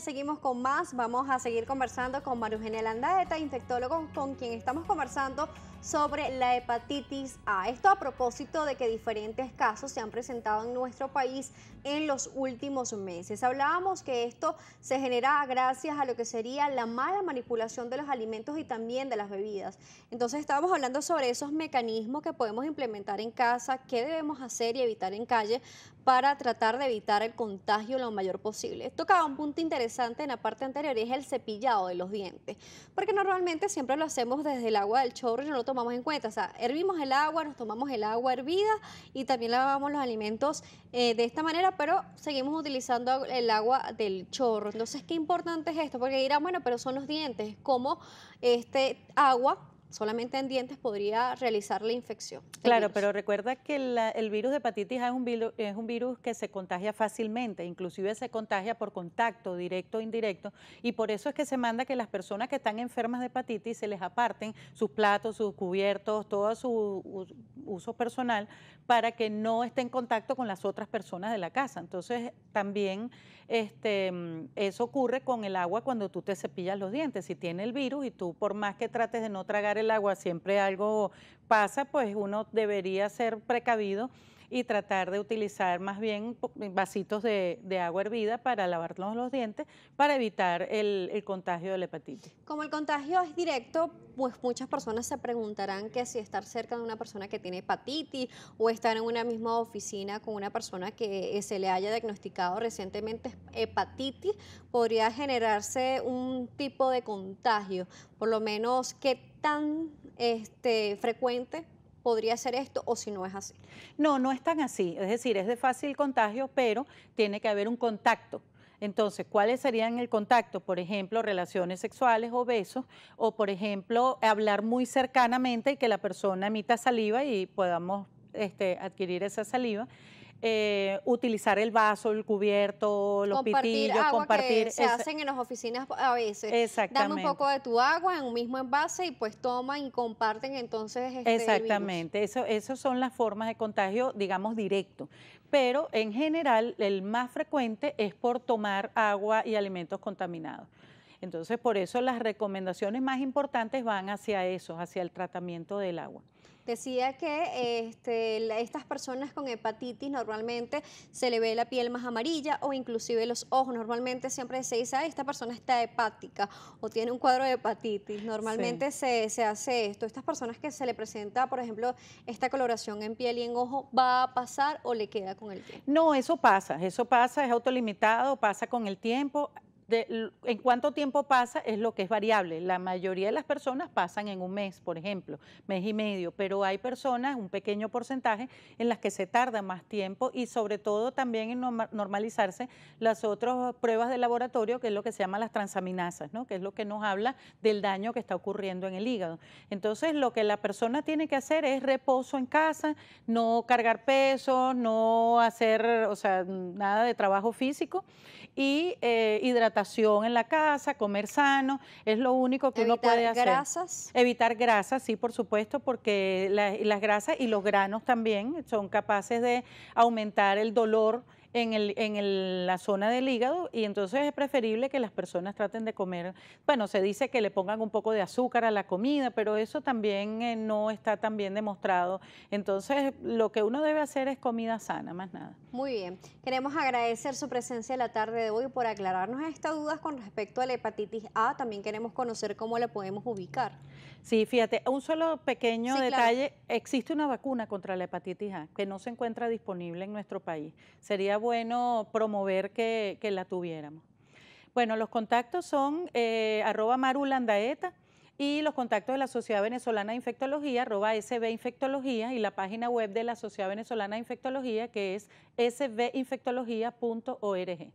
Seguimos con más, vamos a seguir conversando con Marugenia Landaeta, infectólogo con quien estamos conversando sobre la hepatitis A. Esto a propósito de que diferentes casos se han presentado en nuestro país en los últimos meses. Hablábamos que esto se genera gracias a lo que sería la mala manipulación de los alimentos y también de las bebidas. Entonces estábamos hablando sobre esos mecanismos que podemos implementar en casa, qué debemos hacer y evitar en calle para tratar de evitar el contagio lo mayor posible. Tocaba un punto interesante en la parte anterior es el cepillado de los dientes. Porque normalmente siempre lo hacemos desde el agua del chorro y no lo tomamos en cuenta. O sea, hervimos el agua, nos tomamos el agua hervida y también lavamos los alimentos eh, de esta manera, pero seguimos utilizando el agua del chorro. Entonces, qué importante es esto, porque dirán, bueno, pero son los dientes, como este agua solamente en dientes podría realizar la infección. Claro, pero recuerda que el virus de hepatitis es un, virus, que se contagia fácilmente, inclusive se contagia por contacto directo o indirecto, y por eso es que se manda que las personas que están enfermas de hepatitis se les aparten sus platos, sus cubiertos, todo su uso personal, para que no esté en contacto con las otras personas de la casa. Entonces, también este, eso ocurre con el agua cuando tú te cepillas los dientes. Si tiene el virus y tú, por más que trates de no tragar el el agua siempre algo pasa, pues uno debería ser precavido y tratar de utilizar más bien vasitos de, agua hervida para lavarnos los dientes para evitar el, contagio de la hepatitis. Como el contagio es directo, pues muchas personas se preguntarán que si estar cerca de una persona que tiene hepatitis o estar en una misma oficina con una persona que eh, se le haya diagnosticado recientemente hepatitis podría generarse un tipo de contagio, por lo menos qué tan este, frecuente podría ser esto o si no es así. No, no es tan así. Es decir, es de fácil contagio, pero tiene que haber un contacto. Entonces, ¿cuáles serían el contacto? Por ejemplo, relaciones sexuales o besos, o por ejemplo, hablar muy cercanamente y que la persona emita saliva y podamos este, adquirir esa saliva eh, utilizar el vaso, el cubierto, los compartir compartir. se hacen en las oficinas a veces. Exactamente. Dame un poco de tu agua en un mismo envase y pues toman y comparten entonces. Este Exactamente. Virus. Eso, esas son las formas de contagio, digamos, directo. Pero en general, el más frecuente es por tomar agua y alimentos contaminados. Entonces, por eso las recomendaciones más importantes van hacia eso, hacia el tratamiento del agua. Decía que este, estas personas con hepatitis normalmente se le ve la piel más amarilla o inclusive los ojos. Normalmente siempre se dice, esta persona está hepática o tiene un cuadro de hepatitis. Normalmente se, hace esto. Estas personas que se le presenta, por ejemplo, esta coloración en piel y en ojo, ¿va a pasar o le queda con el tiempo? No, eso pasa, eso pasa, es autolimitado, pasa con el tiempo en cuánto tiempo pasa es lo que es variable. La mayoría de las personas pasan en un mes, por ejemplo, mes y medio, pero hay personas, un pequeño porcentaje, en las que se tarda más tiempo y sobre todo también en normalizarse las otras pruebas de laboratorio, que es lo que se llama las transaminasas, ¿no? que es lo que nos habla del daño que está ocurriendo en el hígado. Entonces, lo que la persona tiene que hacer es reposo en casa, no cargar peso, no hacer, o sea, nada de trabajo físico y eh, en la casa, comer sano, es lo único que uno puede hacer. ¿Evitar grasas? Evitar grasas, sí, por supuesto, porque las grasas y los granos también son capaces de aumentar el dolor en, el, en el, la zona del hígado y entonces es preferible que las personas traten de comer, bueno, se dice que le pongan un poco de azúcar a la comida, pero eso también eh, no está tan bien demostrado. Entonces, lo que uno debe hacer es comida sana, más nada. Muy bien. Queremos agradecer su presencia la tarde de hoy por aclararnos estas dudas con respecto a la hepatitis A. También queremos conocer cómo la podemos ubicar. Sí, fíjate, un solo pequeño detalle, existe una vacuna contra la hepatitis A que no se encuentra disponible en nuestro país. Sería bueno promover que, la tuviéramos. Bueno, los contactos son eh, arroba marulandaeta y los contactos de la Sociedad Venezolana de Infectología, arroba SB Infectología y la página web de la Sociedad Venezolana de Infectología que es sbinfectología.org.